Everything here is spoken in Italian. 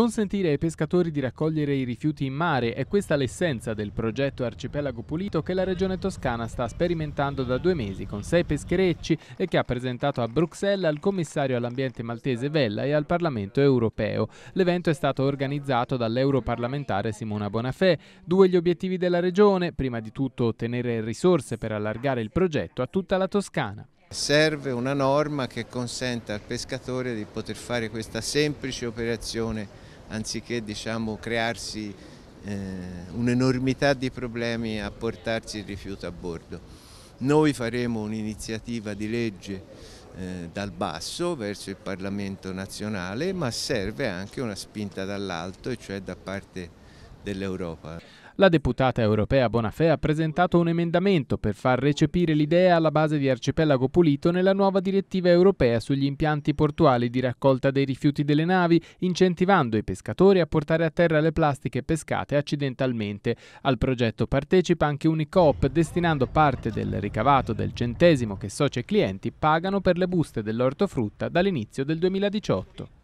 Consentire ai pescatori di raccogliere i rifiuti in mare è questa l'essenza del progetto Arcipelago Pulito che la Regione Toscana sta sperimentando da due mesi con sei pescherecci e che ha presentato a Bruxelles al commissario all'ambiente maltese Vella e al Parlamento europeo. L'evento è stato organizzato dall'europarlamentare Simona Bonafè. Due gli obiettivi della Regione, prima di tutto ottenere risorse per allargare il progetto a tutta la Toscana. Serve una norma che consenta al pescatore di poter fare questa semplice operazione anziché diciamo, crearsi eh, un'enormità di problemi a portarsi il rifiuto a bordo. Noi faremo un'iniziativa di legge eh, dal basso verso il Parlamento nazionale, ma serve anche una spinta dall'alto, e cioè da parte dell'Europa. La deputata europea Bonafè ha presentato un emendamento per far recepire l'idea alla base di Arcipelago Pulito nella nuova direttiva europea sugli impianti portuali di raccolta dei rifiuti delle navi, incentivando i pescatori a portare a terra le plastiche pescate accidentalmente. Al progetto partecipa anche Unicoop, destinando parte del ricavato del centesimo che soci e clienti pagano per le buste dell'ortofrutta dall'inizio del 2018.